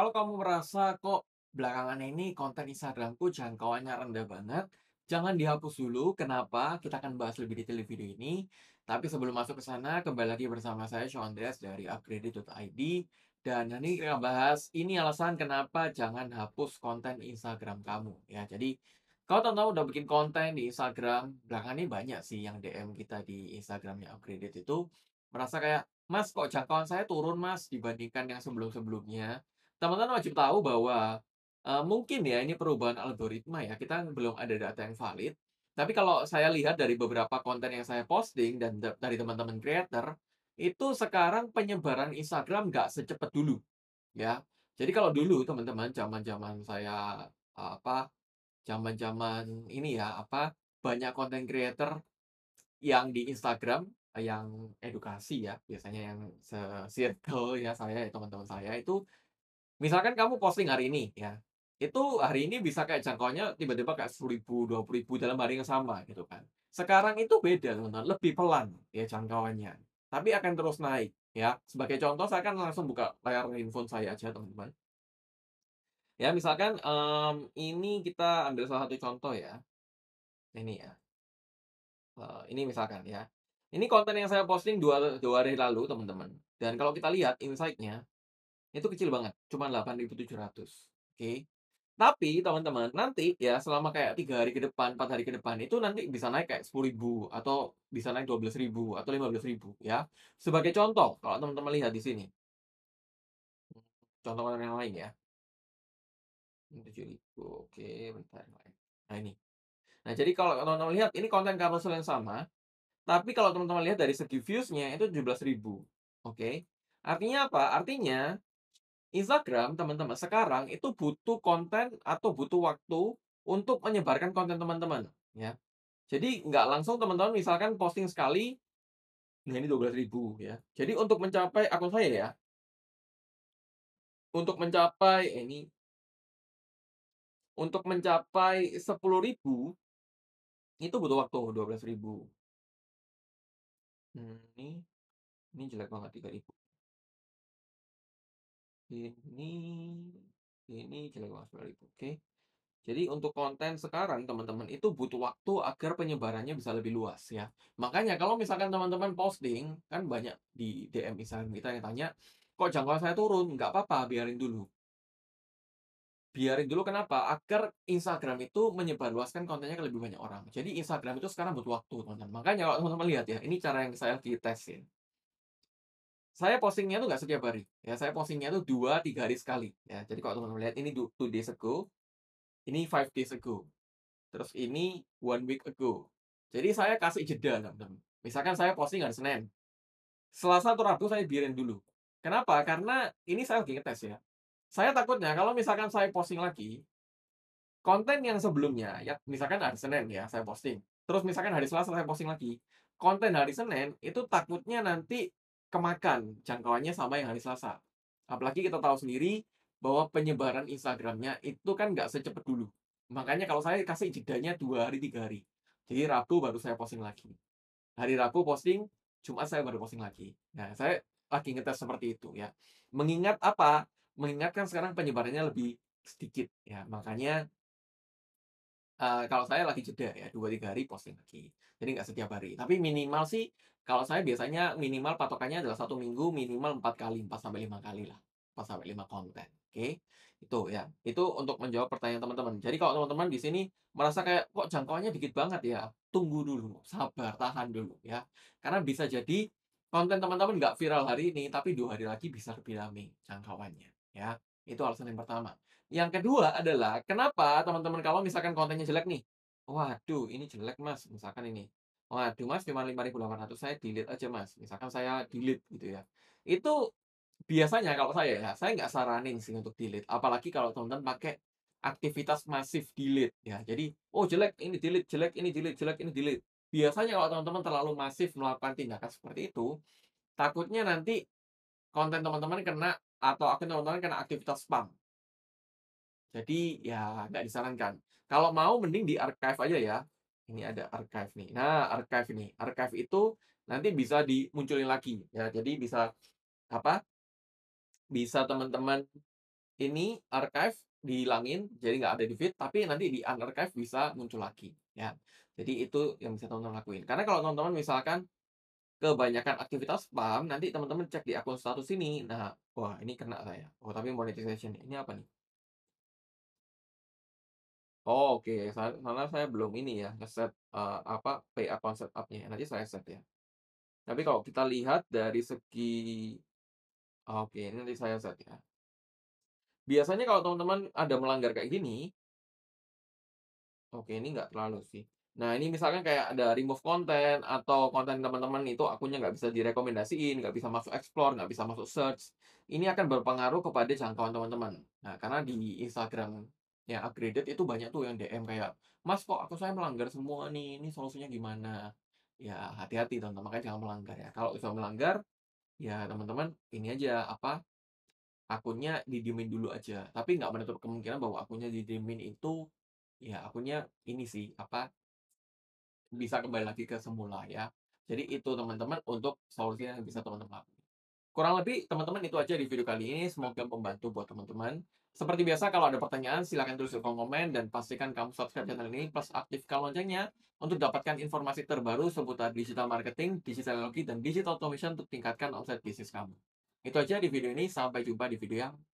Kalau kamu merasa kok belakangan ini konten Instagramku jangkauannya rendah banget, jangan dihapus dulu. Kenapa? Kita akan bahas lebih detail di video ini. Tapi sebelum masuk ke sana, kembali lagi bersama saya Sean Des dari upgrade.id. Dan nanti kita bahas ini alasan kenapa jangan hapus konten Instagram kamu. Ya, jadi kalau tahu-tahu udah bikin konten di Instagram, belakangan ini banyak sih yang DM kita di Instagramnya upgrade itu merasa kayak, Mas kok jangkauan saya turun mas dibandingkan yang sebelum-sebelumnya teman-teman wajib tahu bahwa uh, mungkin ya ini perubahan algoritma ya, kita belum ada data yang valid. Tapi kalau saya lihat dari beberapa konten yang saya posting dan dari teman-teman creator, itu sekarang penyebaran Instagram nggak secepat dulu. ya. Jadi kalau dulu teman-teman, zaman-zaman saya apa, zaman-zaman ini ya apa, banyak konten creator yang di Instagram yang edukasi ya biasanya yang circle ya saya teman-teman saya itu misalkan kamu posting hari ini ya itu hari ini bisa kayak jangkauannya tiba-tiba kayak sepuluh ribu dua puluh ribu dalam hari yang sama gitu kan sekarang itu beda teman-teman lebih pelan ya jangkauannya tapi akan terus naik ya sebagai contoh saya akan langsung buka layar handphone saya aja teman-teman ya misalkan um, ini kita ambil salah satu contoh ya ini ya uh, ini misalkan ya ini konten yang saya posting dua, dua hari lalu teman-teman dan kalau kita lihat insight-nya itu kecil banget, cuma 8.700. Oke. Tapi teman-teman, nanti ya selama kayak tiga hari ke depan, empat hari ke depan itu nanti bisa naik kayak 10.000 atau bisa naik 12.000 atau 15.000 ya. Sebagai contoh, kalau teman-teman lihat di sini. Contoh yang lain ya. 7.000. Oke, bentar lain. Nah, ini. Nah, jadi kalau teman-teman lihat ini konten carousel yang sama, tapi kalau teman-teman lihat dari segi views-nya itu 17.000. Oke. Artinya apa? Artinya Instagram teman-teman sekarang itu butuh konten atau butuh waktu untuk menyebarkan konten teman-teman ya jadi nggak langsung teman-teman misalkan posting sekali nah ini ribu ya jadi untuk mencapai akun saya ya untuk mencapai ini untuk mencapai ribu itu butuh waktu 12.000 hmm, ini ini jelek banget ribu ini ini jelek banget itu. Oke. Jadi untuk konten sekarang teman-teman itu butuh waktu agar penyebarannya bisa lebih luas ya. Makanya kalau misalkan teman-teman posting kan banyak di DM Instagram kita yang tanya, kok jangkauan saya turun? Nggak apa-apa, biarin dulu. Biarin dulu kenapa? Agar Instagram itu menyebar luaskan kontennya ke lebih banyak orang. Jadi Instagram itu sekarang butuh waktu teman-teman. Makanya kalau teman-teman lihat ya, ini cara yang saya lagi tesin saya postingnya tuh nggak setiap hari ya saya postingnya tuh dua tiga hari sekali ya jadi kalau teman-teman lihat ini two days ago ini five days ago terus ini one week ago jadi saya kasih jeda teman-teman misalkan saya posting hari senin selasa atau rabu saya biarin dulu kenapa karena ini saya lagi ngetes ya saya takutnya kalau misalkan saya posting lagi konten yang sebelumnya ya misalkan hari senin ya saya posting terus misalkan hari selasa saya posting lagi konten hari senin itu takutnya nanti kemakan jangkauannya sama yang hari Selasa. Apalagi kita tahu sendiri bahwa penyebaran Instagramnya itu kan nggak secepat dulu. Makanya kalau saya kasih jedanya dua hari, tiga hari. Jadi Rabu baru saya posting lagi. Hari Rabu posting, Jumat saya baru posting lagi. Nah, saya lagi ngetes seperti itu ya. Mengingat apa? Mengingatkan sekarang penyebarannya lebih sedikit ya. Makanya Eh, kalau saya lagi jeda ya dua tiga hari posting lagi jadi nggak setiap hari tapi minimal sih kalau saya biasanya minimal patokannya adalah satu minggu minimal empat kali empat sampai lima kali lah empat sampai lima konten oke okay? itu ya itu untuk menjawab pertanyaan teman-teman jadi kalau teman-teman di sini merasa kayak kok jangkauannya dikit banget ya tunggu dulu sabar tahan dulu ya karena bisa jadi konten teman-teman nggak viral hari ini tapi dua hari lagi bisa lebih rame jangkauannya ya itu alasan yang pertama yang kedua adalah kenapa teman-teman kalau misalkan kontennya jelek nih. Waduh, ini jelek Mas, misalkan ini. Waduh Mas cuma 5.800 saya delete aja Mas. Misalkan saya delete gitu ya. Itu biasanya kalau saya ya, saya nggak saranin sih untuk delete. Apalagi kalau teman-teman pakai aktivitas masif delete ya. Jadi, oh jelek, ini delete, jelek, ini delete, jelek, ini delete. Biasanya kalau teman-teman terlalu masif melakukan tindakan seperti itu, takutnya nanti konten teman-teman kena atau akun teman-teman kena aktivitas spam. Jadi ya nggak disarankan. Kalau mau mending di archive aja ya. Ini ada archive nih. Nah, archive ini, Archive itu nanti bisa dimunculin lagi ya. Jadi bisa apa? Bisa teman-teman ini archive dihilangin jadi nggak ada di feed tapi nanti di unarchive bisa muncul lagi ya. Jadi itu yang bisa teman-teman lakuin. Karena kalau teman-teman misalkan kebanyakan aktivitas spam, nanti teman-teman cek di akun status ini. Nah, wah ini kena saya. Oh, tapi monetization ini apa nih? Oh, oke. Okay. karena saya belum ini ya, ngeset, uh, apa, PA Concept up nya nanti saya set ya. Tapi kalau kita lihat dari segi oke, ini nanti saya set ya. Biasanya kalau teman-teman ada melanggar kayak gini Oke, ini nggak terlalu sih. Nah, ini misalkan kayak ada remove content atau konten teman-teman itu akunnya nggak bisa direkomendasiin, nggak bisa masuk explore, nggak bisa masuk search, ini akan berpengaruh kepada jangkauan teman-teman. Nah, karena di Instagram Ya upgraded itu banyak tuh yang DM kayak, "Mas kok aku saya melanggar semua nih, ini solusinya gimana?" Ya hati-hati teman-teman, makanya jangan melanggar ya. Kalau sudah melanggar, ya teman-teman ini aja, apa, akunnya didiemin dulu aja. Tapi nggak menutup kemungkinan bahwa akunnya didiemin itu, ya akunnya ini sih, apa, bisa kembali lagi ke semula ya. Jadi itu teman-teman untuk solusinya bisa teman-teman Kurang lebih teman-teman itu aja di video kali ini. Semoga membantu buat teman-teman. Seperti biasa kalau ada pertanyaan silahkan tulis di kolom komen dan pastikan kamu subscribe channel ini plus aktifkan loncengnya untuk dapatkan informasi terbaru seputar digital marketing, digital logi, dan digital automation untuk tingkatkan omset bisnis kamu. Itu aja di video ini. Sampai jumpa di video yang